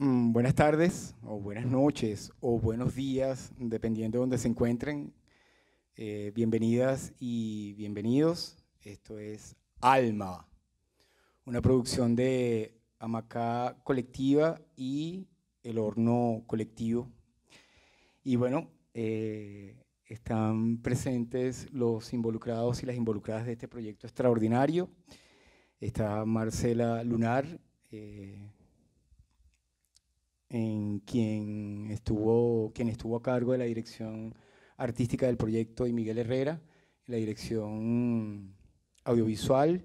Mm, buenas tardes, o buenas noches, o buenos días, dependiendo de donde se encuentren. Eh, bienvenidas y bienvenidos. Esto es Alma, una producción de Amacá Colectiva y El Horno Colectivo. Y bueno, eh, están presentes los involucrados y las involucradas de este proyecto extraordinario. Está Marcela Lunar, eh, en quien estuvo, quien estuvo a cargo de la dirección artística del proyecto y Miguel Herrera, la dirección audiovisual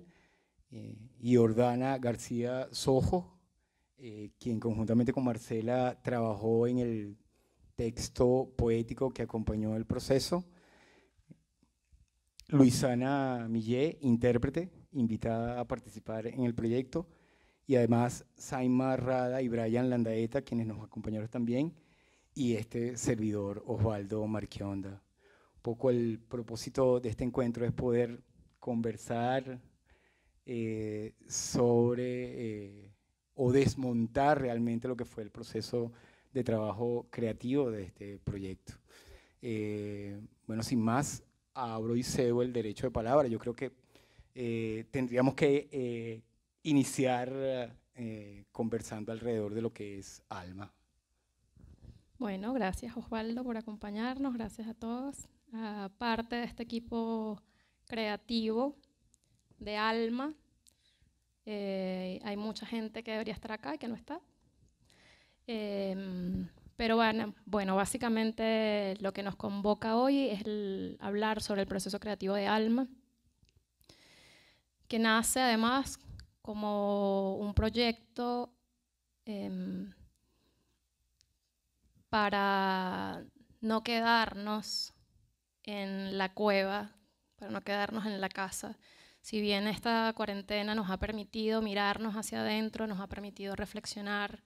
eh, y Ordana García Sojo, eh, quien conjuntamente con Marcela trabajó en el texto poético que acompañó el proceso. Luisana Millé, intérprete, invitada a participar en el proyecto y además Saima Rada y Brian Landaeta, quienes nos acompañaron también, y este servidor Osvaldo Marquionda. Un poco el propósito de este encuentro es poder conversar eh, sobre eh, o desmontar realmente lo que fue el proceso de trabajo creativo de este proyecto. Eh, bueno, sin más, abro y cedo el derecho de palabra. Yo creo que tendríamos que iniciar eh, conversando alrededor de lo que es alma. Bueno, gracias Osvaldo por acompañarnos, gracias a todos, a parte de este equipo creativo de alma. Eh, hay mucha gente que debería estar acá y que no está. Em, pero bueno, bueno, básicamente lo que nos convoca hoy es hablar sobre el proceso creativo de alma, que nace además como un proyecto em, para no quedarnos en la cueva, para no quedarnos en la casa. Si bien esta cuarentena nos ha permitido mirarnos hacia adentro, nos ha permitido reflexionar,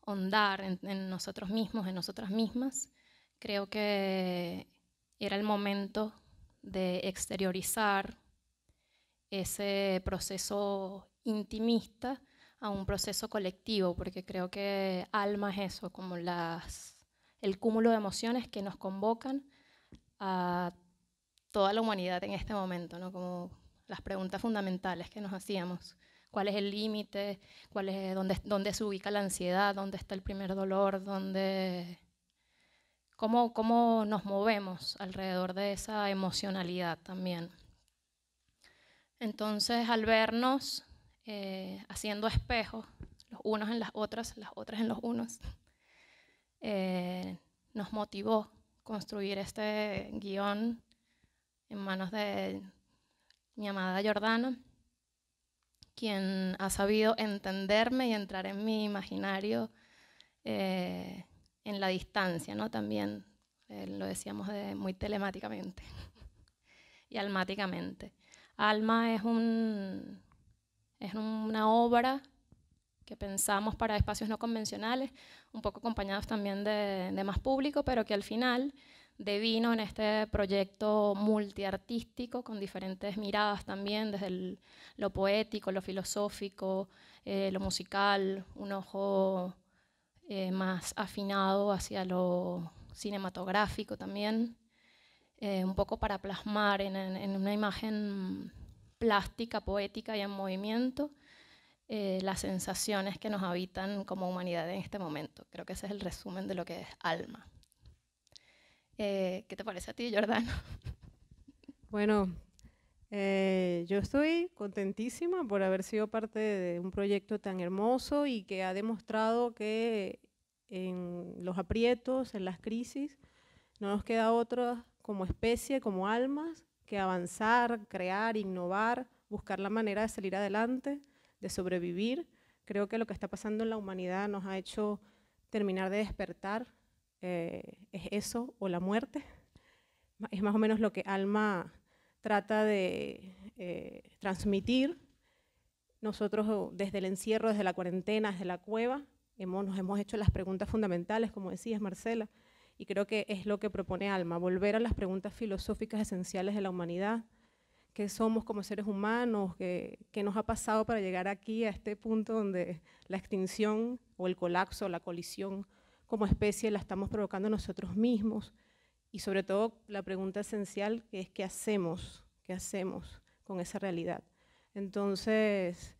hondar en nosotros mismos, en nosotras mismas, creo que era el momento de exteriorizar ese proceso intimista a un proceso colectivo, porque creo que alma es eso, como las, el cúmulo de emociones que nos convocan a toda la humanidad en este momento, ¿no? como las preguntas fundamentales que nos hacíamos. ¿Cuál es el límite? ¿Cuál dónde, dónde se ubica la ansiedad? ¿Dónde está el primer dolor? ¿Dónde, ¿Cómo nos movemos alrededor de esa emocionalidad también? Entonces, al vernos eh, haciendo espejos, los unos en las otras, las otras en los unos, eh, nos motivó construir este guión en manos de mi amada Jordana, quien ha sabido entenderme y entrar en mi imaginario eh, en la distancia, ¿no? También lo decíamos muy telemáticamente y almáticamente. Alma es, una obra que pensamos para espacios no convencionales, un poco acompañados también de, más público, pero que al final devino en este proyecto multiartístico con diferentes miradas también, desde lo poético, lo filosófico, eh, lo musical, un ojo eh, más afinado hacia lo cinematográfico también. Eh, un poco para plasmar en, una imagen plástica, poética y en movimiento eh, las sensaciones que nos habitan como humanidad en este momento. Creo que ese es el resumen de lo que es alma. Eh, ¿Qué te parece a ti, Jordano? Bueno, yo estoy contentísima por haber sido parte de un proyecto tan hermoso y que ha demostrado que en los aprietos, en las crisis, no nos queda otra como especie, como almas, que avanzar, crear, innovar, buscar la manera de salir adelante, de sobrevivir. Creo que lo que está pasando en la humanidad nos ha hecho terminar de despertar. Eh, es eso o la muerte. Es más o menos lo que Alma trata de eh, transmitir. Nosotros oh, desde el encierro, desde la cuarentena, desde la cueva, nos hemos hecho las preguntas fundamentales, como decías, Marcela y creo que es lo que propone Alma, volver a las preguntas filosóficas esenciales de la humanidad, qué somos como seres humanos, qué, nos ha pasado para llegar aquí a este punto donde la extinción o el colapso, la colisión como especie la estamos provocando nosotros mismos y sobre todo la pregunta esencial que es qué hacemos, qué hacemos con esa realidad. Entonces,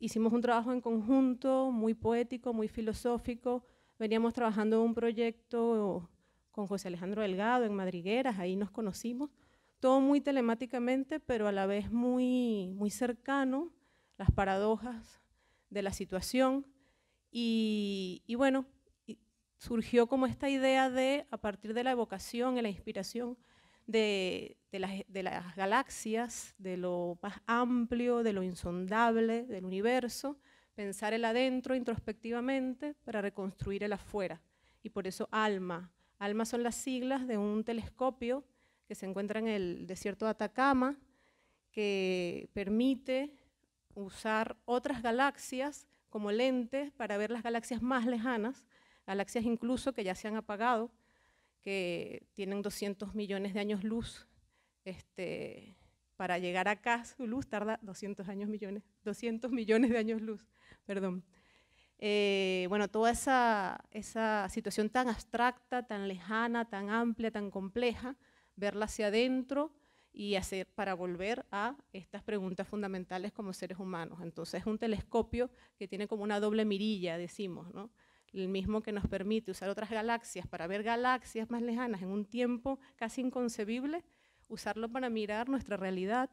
hicimos un trabajo en conjunto muy poético, muy filosófico, veníamos trabajando un proyecto con José Alejandro Delgado en Madrigueras, ahí nos conocimos, todo muy telemáticamente, pero a la vez muy, muy cercano, las paradojas de la situación. Y, bueno, surgió como esta idea de, a partir de la evocación y la inspiración de las galaxias, de lo más amplio, de lo insondable del universo, pensar el adentro introspectivamente para reconstruir el afuera. Y por eso ALMA. ALMA son las siglas de un telescopio que se encuentra en el desierto de Atacama, que permite usar otras galaxias como lentes para ver las galaxias más lejanas, galaxias incluso que ya se han apagado, que tienen 200 millones de años luz este, para llegar acá su luz tarda 200 años millones, 200 millones de años luz, perdón. Eh, bueno, toda esa, situación tan abstracta, tan lejana, tan amplia, tan compleja, verla hacia adentro y hacer para volver a estas preguntas fundamentales como seres humanos. Entonces es un telescopio que tiene como una doble mirilla, decimos, ¿no? el mismo que nos permite usar otras galaxias para ver galaxias más lejanas en un tiempo casi inconcebible, usarlo para mirar nuestra realidad,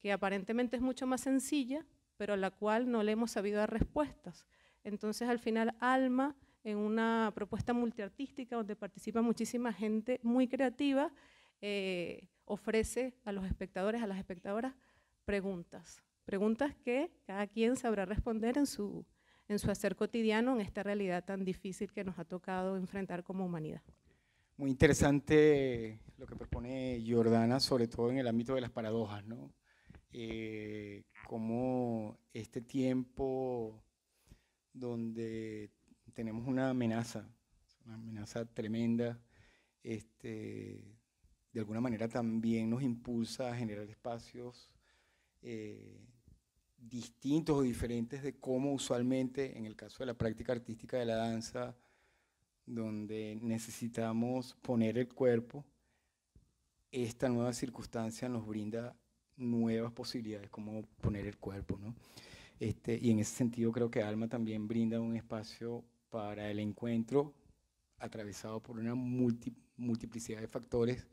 que aparentemente es mucho más sencilla, pero a la cual no le hemos sabido dar respuestas. Entonces, al final, Alma, en una propuesta multiartística donde participa muchísima gente muy creativa, eh, ofrece a los espectadores, a las espectadoras, preguntas. Preguntas que cada quien sabrá responder en su, en su hacer cotidiano, en esta realidad tan difícil que nos ha tocado enfrentar como humanidad. Muy interesante lo que propone Jordana, sobre todo en el ámbito de las paradojas, ¿no? Eh, como este tiempo donde tenemos una amenaza, una amenaza tremenda, este, de alguna manera también nos impulsa a generar espacios eh, distintos o diferentes de cómo usualmente, en el caso de la práctica artística de la danza, donde necesitamos poner el cuerpo, esta nueva circunstancia nos brinda nuevas posibilidades, como poner el cuerpo, este, y en ese sentido creo que Alma también brinda un espacio para el encuentro atravesado por una multiplicidad de factores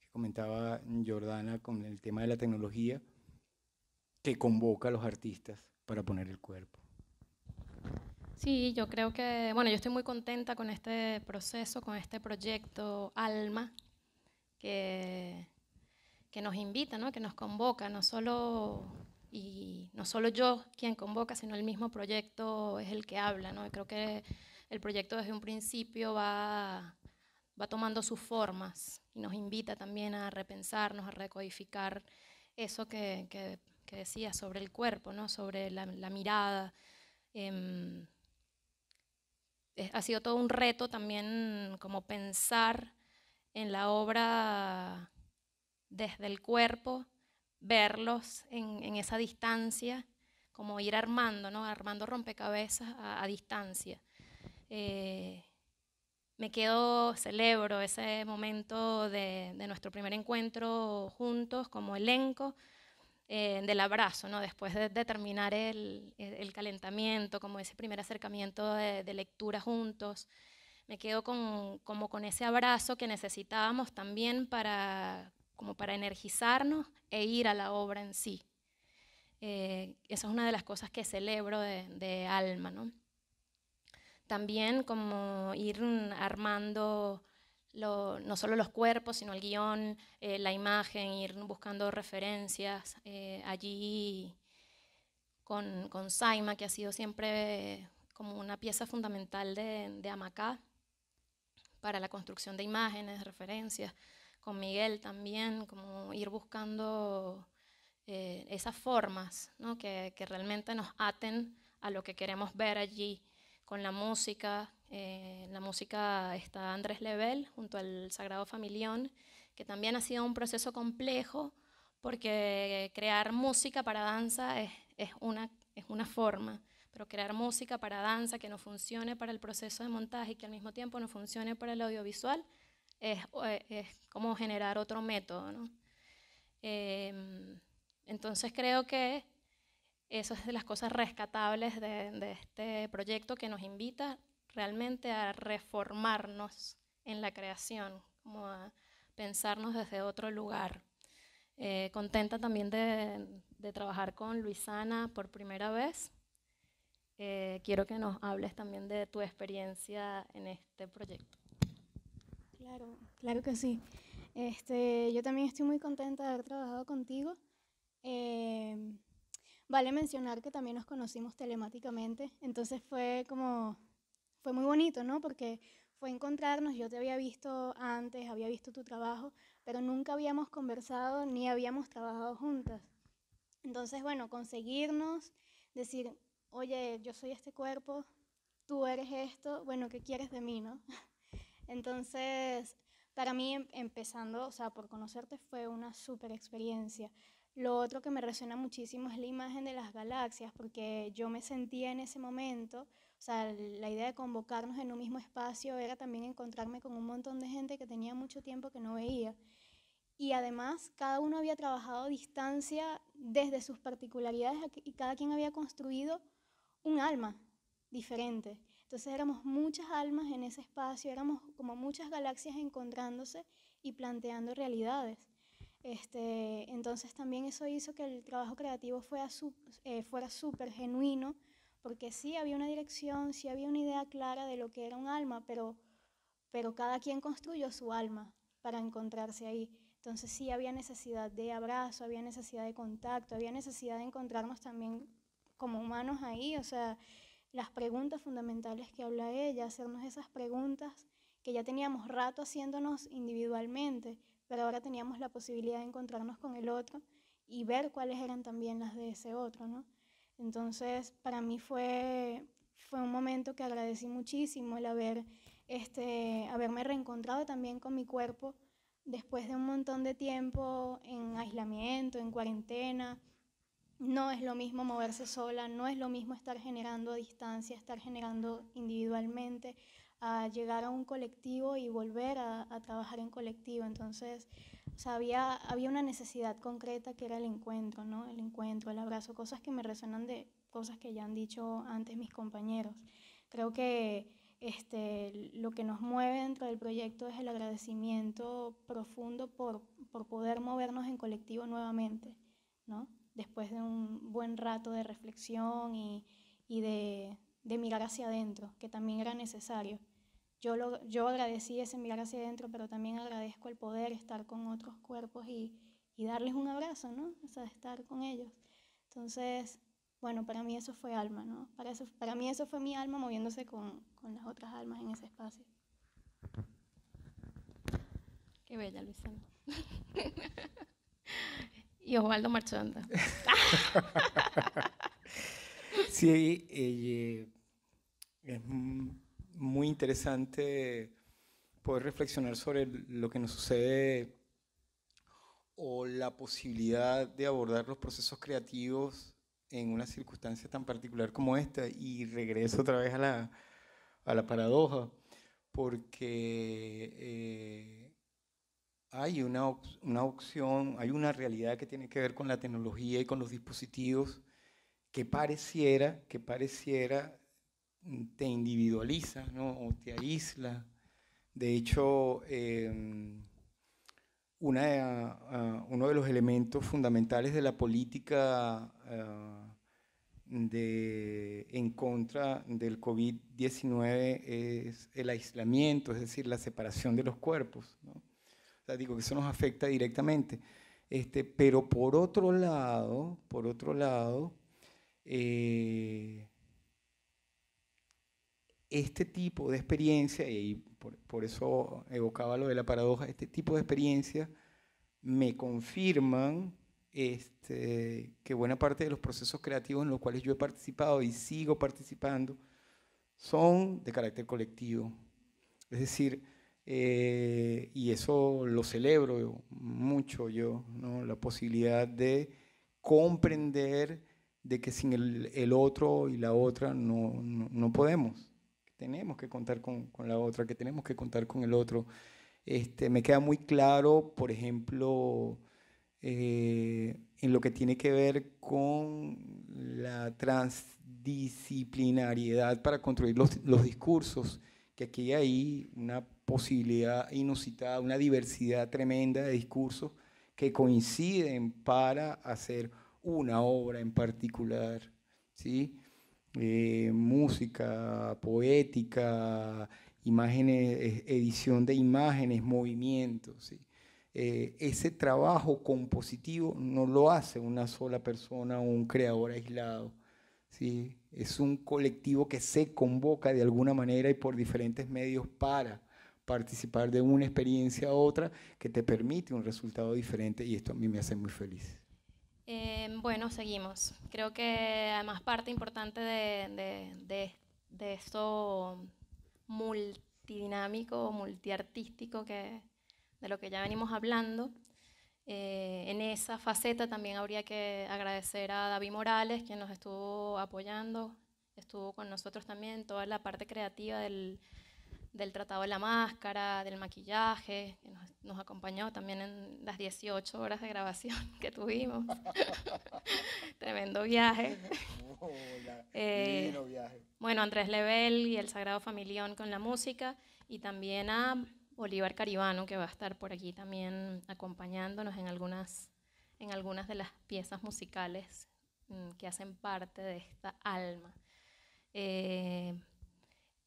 que comentaba Jordana con el tema de la tecnología que convoca a los artistas para poner el cuerpo. Sí, yo creo que, bueno, yo estoy muy contenta con este proceso, con este proyecto Alma, que, nos invita, ¿no? que nos convoca, no solo, y no solo yo quien convoca, sino el mismo proyecto es el que habla. ¿no? creo que el proyecto desde un principio va, va tomando sus formas y nos invita también a repensarnos, a recodificar eso que, que, decía sobre el cuerpo, ¿no? sobre la, mirada. Em, eh, ha sido todo un reto también como pensar en la obra desde el cuerpo, verlos en, esa distancia, como ir armando, ¿no? Armando rompecabezas a, distancia. Eh, me quedo, celebro ese momento de nuestro primer encuentro juntos como elenco, eh, del abrazo, ¿no? después de, terminar el, el, calentamiento, como ese primer acercamiento de, lectura juntos. Me quedo con, como con ese abrazo que necesitábamos también para, como para energizarnos e ir a la obra en sí. Eh, esa es una de las cosas que celebro de, de alma. ¿no? También como ir armando no solo los cuerpos, sino el guión, eh, la imagen, ir buscando referencias. Eh, allí con, con, Saima, que ha sido siempre como una pieza fundamental de, de Amacá para la construcción de imágenes, referencias, con Miguel también, como ir buscando eh, esas formas ¿no? que, que realmente nos aten a lo que queremos ver allí, con la música, eh, la música está Andrés Lebel junto al Sagrado Familión, que también ha sido un proceso complejo porque crear música para danza es, una, es una forma, pero crear música para danza que no funcione para el proceso de montaje y que al mismo tiempo no funcione para el audiovisual es, eh, como generar otro método. ¿no? Eh, entonces creo que eso es de las cosas rescatables de, de este proyecto que nos invita realmente a reformarnos en la creación, como a pensarnos desde otro lugar. Eh, contenta también de, trabajar con Luisana por primera vez. Eh, quiero que nos hables también de tu experiencia en este proyecto. Claro, claro que sí. Este, yo también estoy muy contenta de haber trabajado contigo. Em, vale mencionar que también nos conocimos telemáticamente, entonces fue como fue muy bonito, ¿no? Porque fue encontrarnos, yo te había visto antes, había visto tu trabajo, pero nunca habíamos conversado ni habíamos trabajado juntas. Entonces, bueno, conseguirnos, decir, oye, yo soy este cuerpo, tú eres esto, bueno, ¿qué quieres de mí, no? Entonces, para mí, em, empezando, o sea, por conocerte fue una súper experiencia. Lo otro que me resuena muchísimo es la imagen de las galaxias, porque yo me sentía en ese momento o sea, la idea de convocarnos en un mismo espacio era también encontrarme con un montón de gente que tenía mucho tiempo que no veía. Y además, cada uno había trabajado a distancia desde sus particularidades y cada quien había construido un alma diferente. Entonces éramos muchas almas en ese espacio, éramos como muchas galaxias encontrándose y planteando realidades. Este, entonces también eso hizo que el trabajo creativo fuera súper eh, genuino, porque sí había una dirección, sí había una idea clara de lo que era un alma, pero, pero cada quien construyó su alma para encontrarse ahí. Entonces sí había necesidad de abrazo, había necesidad de contacto, había necesidad de encontrarnos también como humanos ahí, o sea, las preguntas fundamentales que habla ella, hacernos esas preguntas que ya teníamos rato haciéndonos individualmente, pero ahora teníamos la posibilidad de encontrarnos con el otro y ver cuáles eran también las de ese otro, ¿no? Entonces, para mí fue, un momento que agradecí muchísimo el haber, este, haberme reencontrado también con mi cuerpo después de un montón de tiempo en aislamiento, en cuarentena. No es lo mismo moverse sola, no es lo mismo estar generando a distancia, estar generando individualmente a llegar a un colectivo y volver a, trabajar en colectivo. Entonces, o había, una necesidad concreta que era el encuentro, ¿no? El encuentro, el abrazo, cosas que me resonan de cosas que ya han dicho antes mis compañeros. Creo que este, lo que nos mueve dentro del proyecto es el agradecimiento profundo por, por poder movernos en colectivo nuevamente, ¿no? Después de un buen rato de reflexión y, y de, de mirar hacia adentro, que también era necesario. Yo, lo, yo agradecí ese mirar hacia adentro, pero también agradezco el poder estar con otros cuerpos y, y darles un abrazo, ¿no? O sea, estar con ellos. Entonces, bueno, para mí eso fue alma, ¿no? Para, eso, para mí eso fue mi alma moviéndose con, con las otras almas en ese espacio. Qué bella, Luisana. y Osvaldo marchando. sí, eh, es muy interesante poder reflexionar sobre lo que nos sucede o la posibilidad de abordar los procesos creativos en una circunstancia tan particular como esta. Y regreso otra vez a la, paradoja, porque eh, hay una, una opción, hay una realidad que tiene que ver con la tecnología y con los dispositivos que pareciera, que pareciera te individualiza ¿no? o te aísla. De hecho, em, una, eh, ah, uno de los elementos fundamentales de la política ah, de, en contra del COVID-19 es el aislamiento, es decir, la separación de los cuerpos. digo que eso nos afecta directamente. Este, pero por otro lado, por otro lado, eh, este tipo de experiencia, y por, eso evocaba lo de la paradoja, este tipo de experiencia me confirman este, que buena parte de los procesos creativos en los cuales yo he participado y sigo participando son de carácter colectivo. Es decir, eh, y eso lo celebro mucho yo, la posibilidad de comprender de que sin el, otro y la otra no, no podemos tenemos que contar con, la otra, que tenemos que contar con el otro. Este, me queda muy claro, por ejemplo, eh, en lo que tiene que ver con la transdisciplinariedad para construir los, los discursos, que aquí hay una posibilidad inusitada, una diversidad tremenda de discursos que coinciden para hacer una obra en particular. ¿sí? Eh, música, poética, imágenes, eh, edición de imágenes, movimientos. Eh, ese trabajo compositivo no lo hace una sola persona o un creador aislado. Es un colectivo que se convoca de alguna manera y por diferentes medios para participar de una experiencia a otra que te permite un resultado diferente y esto a mí me hace muy feliz. Em, bueno, seguimos. Creo que además parte importante de, de, esto multidinámico, multiartístico que, de lo que ya venimos hablando, eh, en esa faceta también habría que agradecer a David Morales, quien nos estuvo apoyando, estuvo con nosotros también, toda la parte creativa del, del Tratado de la Máscara, del maquillaje, que nos, acompañó también en las 18 horas de grabación que tuvimos. Tremendo viaje. Oh, eh, viaje. Bueno, Andrés Lebel y el Sagrado Familión con la música y también a Bolívar Caribano que va a estar por aquí también acompañándonos en algunas, en algunas de las piezas musicales mm, que hacen parte de esta alma. Eh,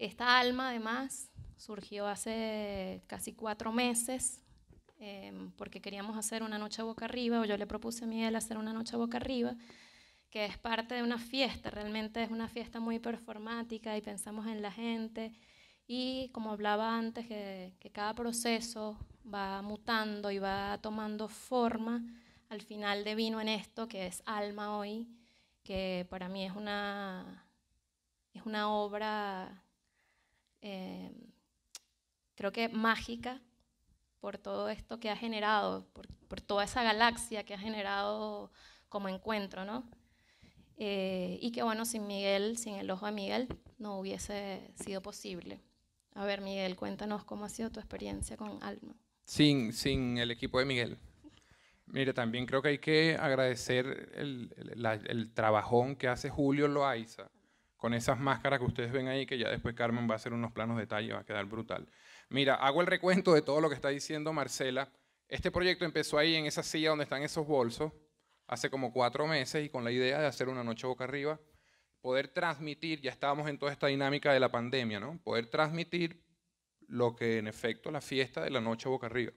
esta alma, además, surgió hace casi cuatro meses em, porque queríamos hacer una noche boca arriba, o yo le propuse a Miguel hacer una noche boca arriba, que es parte de una fiesta, realmente es una fiesta muy performática y pensamos en la gente. Y como hablaba antes, que, cada proceso va mutando y va tomando forma, al final de vino en esto, que es Alma hoy, que para mí es una, es una obra Em, creo que mágica por todo esto que ha generado, por, toda esa galaxia que ha generado como encuentro, ¿no? Eh, y que bueno, sin Miguel, sin el ojo de Miguel, no hubiese sido posible. A ver, Miguel, cuéntanos cómo ha sido tu experiencia con Alma. Sin, sin el equipo de Miguel. mire, también creo que hay que agradecer el, el trabajón que hace Julio Loaiza con esas máscaras que ustedes ven ahí, que ya después Carmen va a hacer unos planos de detalle, va a quedar brutal. Mira, hago el recuento de todo lo que está diciendo Marcela. Este proyecto empezó ahí en esa silla donde están esos bolsos, hace como cuatro meses, y con la idea de hacer una noche boca arriba, poder transmitir, ya estábamos en toda esta dinámica de la pandemia, ¿no? Poder transmitir lo que en efecto la fiesta de la noche boca arriba.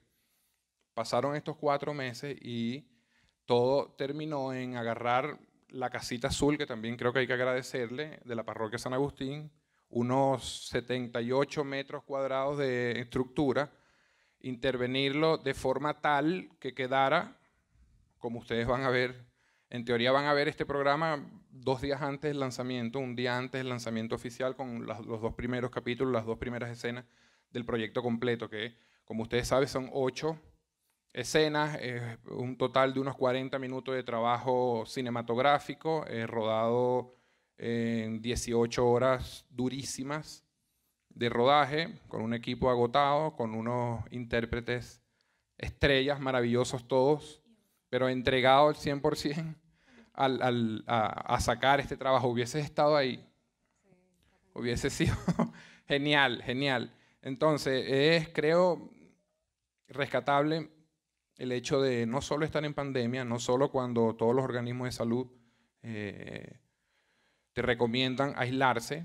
Pasaron estos cuatro meses y todo terminó en agarrar la casita azul, que también creo que hay que agradecerle, de la parroquia San Agustín, unos 78 metros cuadrados de estructura, intervenirlo de forma tal que quedara, como ustedes van a ver, en teoría van a ver este programa dos días antes del lanzamiento, un día antes del lanzamiento oficial, con los dos primeros capítulos, las dos primeras escenas del proyecto completo, que como ustedes saben son ocho escenas, un total de unos 40 minutos de trabajo cinematográfico, eh, rodado en 18 horas durísimas de rodaje, con un equipo agotado, con unos intérpretes estrellas, maravillosos todos, pero entregado al 100% al, a, sacar este trabajo. Hubiese estado ahí, hubiese sido genial, genial. Entonces, es, creo, rescatable el hecho de no solo estar en pandemia, no solo cuando todos los organismos de salud eh, te recomiendan aislarse,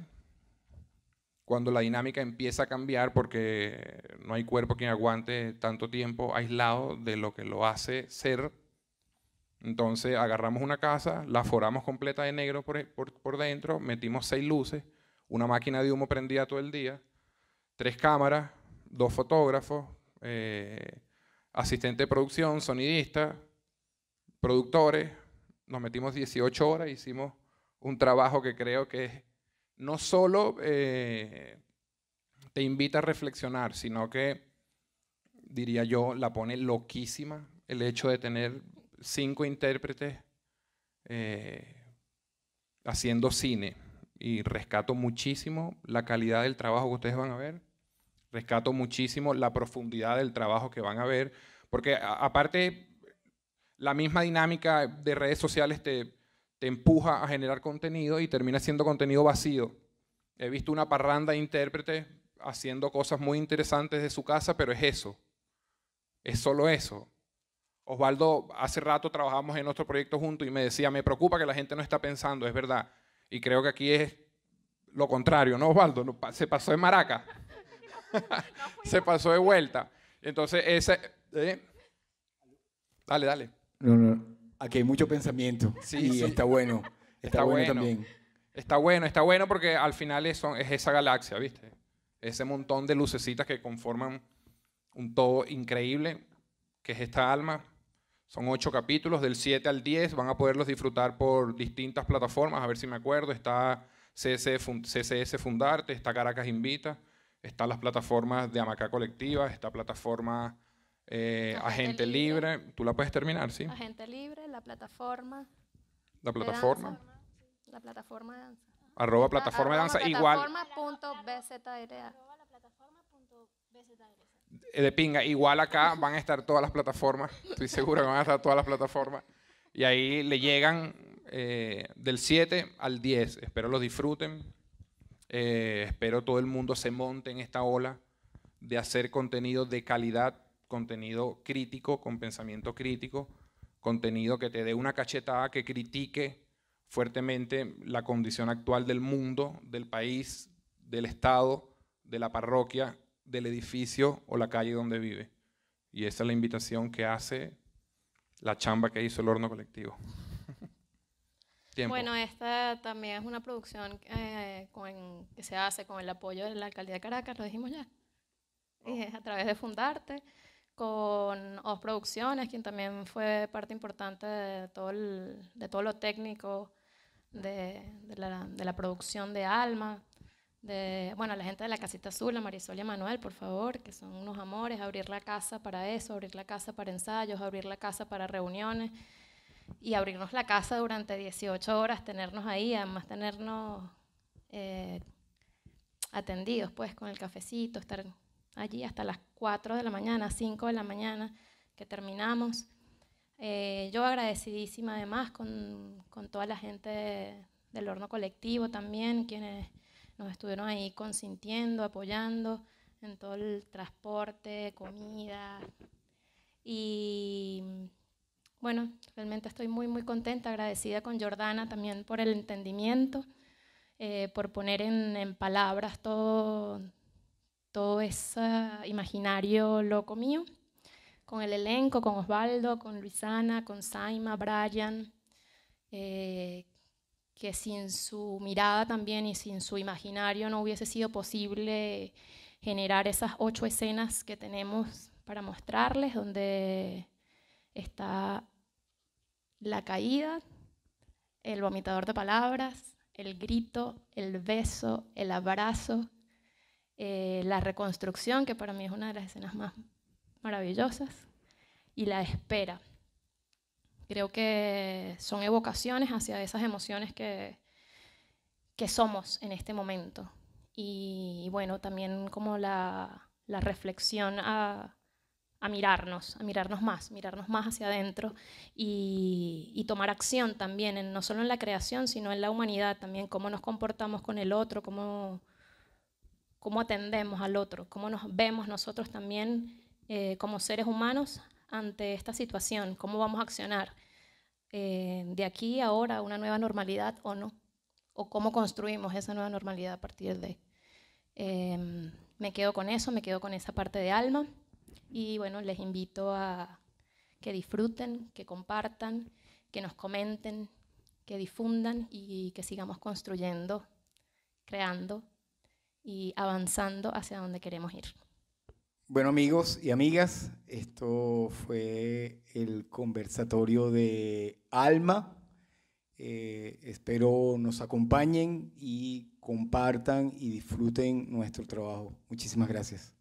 cuando la dinámica empieza a cambiar porque no hay cuerpo que aguante tanto tiempo aislado de lo que lo hace ser. Entonces agarramos una casa, la foramos completa de negro por, por, dentro, metimos seis luces, una máquina de humo prendida todo el día, tres cámaras, dos fotógrafos, eh, asistente de producción, sonidista, productores. Nos metimos 18 horas, hicimos un trabajo que creo que no solo eh, te invita a reflexionar, sino que, diría yo, la pone loquísima el hecho de tener cinco intérpretes eh, haciendo cine. Y rescato muchísimo la calidad del trabajo que ustedes van a ver Rescato muchísimo la profundidad del trabajo que van a ver, porque aparte la misma dinámica de redes sociales te, te empuja a generar contenido y termina siendo contenido vacío. He visto una parranda de intérpretes haciendo cosas muy interesantes de su casa, pero es eso. Es solo eso. Osvaldo, hace rato trabajamos en nuestro proyecto junto y me decía, me preocupa que la gente no está pensando, es verdad. Y creo que aquí es lo contrario, ¿no, Osvaldo? Se pasó en Maraca. se pasó de vuelta. Entonces, ese... ¿eh? Dale, dale. Aquí hay mucho pensamiento. Sí, está bueno. Está, bueno, también. Está bueno, está bueno porque al final es, esa galaxia, ¿viste? Ese montón de lucecitas que conforman un todo increíble, que es esta alma. Son ocho capítulos, del 7 al 10. Van a poderlos disfrutar por distintas plataformas. A ver si me acuerdo. Está CSS, Fundarte, está Caracas Invita, están las plataformas de Amacá Colectiva, esta plataforma eh, Agente, libre. Tú la puedes terminar, ¿sí? Agente Libre, la plataforma. La plataforma. la plataforma de danza. Arroba plataforma de danza. Igual. Eh, de pinga. Igual acá van a estar todas las plataformas. Estoy seguro que van a estar todas las plataformas. Y ahí le llegan eh, del 7 al 10. Espero los disfruten. Eh, espero todo el mundo se monte en esta ola de hacer contenido de calidad, contenido crítico, con pensamiento crítico, contenido que te dé una cachetada, que critique fuertemente la condición actual del mundo, del país, del Estado, de la parroquia, del edificio o la calle donde vive. Y esa es la invitación que hace la chamba que hizo el horno colectivo. Bueno, esta también es una producción eh, que se hace con el apoyo de la alcaldía de Caracas, lo dijimos ya. Y oh. a través de Fundarte, con Os Producciones, quien también fue parte importante de todo, de todo lo técnico de, la, producción de Alma. De, bueno, la gente de la Casita Azul, la Marisol y Manuel, por favor, que son unos amores, abrir la casa para eso, abrir la casa para ensayos, abrir la casa para reuniones y abrirnos la casa durante 18 horas, tenernos ahí, además tenernos eh, atendidos, pues con el cafecito, estar allí hasta las 4 de la mañana, 5 de la mañana, que terminamos. Eh, yo agradecidísima además con, con toda la gente del horno colectivo también, quienes nos estuvieron ahí consintiendo, apoyando en todo el transporte, comida. Y bueno, realmente estoy muy, muy contenta, agradecida con Jordana también por el entendimiento, eh, por poner en, palabras todo, todo ese imaginario loco mío, con el elenco, con Osvaldo, con Luisana, con Saima, Brian, eh, que sin su mirada también y sin su imaginario no hubiese sido posible generar esas ocho escenas que tenemos para mostrarles, donde está la caída, el vomitador de palabras, el grito, el beso, el abrazo, eh, la reconstrucción, que para mí es una de las escenas más maravillosas, y la espera. Creo que son evocaciones hacia esas emociones que, que somos en este momento. Y, bueno, también como la, la reflexión a, a mirarnos, a mirarnos más, mirarnos más hacia adentro y, tomar acción también, no solo en la creación, sino en la humanidad también, cómo nos comportamos con el otro, cómo, cómo atendemos al otro, cómo nos vemos nosotros también eh, como seres humanos ante esta situación, cómo vamos a accionar eh, de aquí ahora una nueva normalidad o no, o cómo construimos esa nueva normalidad a partir de... Eh, me quedo con eso, me quedo con esa parte de alma. Y bueno, les invito a que disfruten, que compartan, que nos comenten, que difundan y que sigamos construyendo, creando y avanzando hacia donde queremos ir. Bueno amigos y amigas, esto fue el conversatorio de Alma. Eh, espero nos acompañen y compartan y disfruten nuestro trabajo. Muchísimas gracias.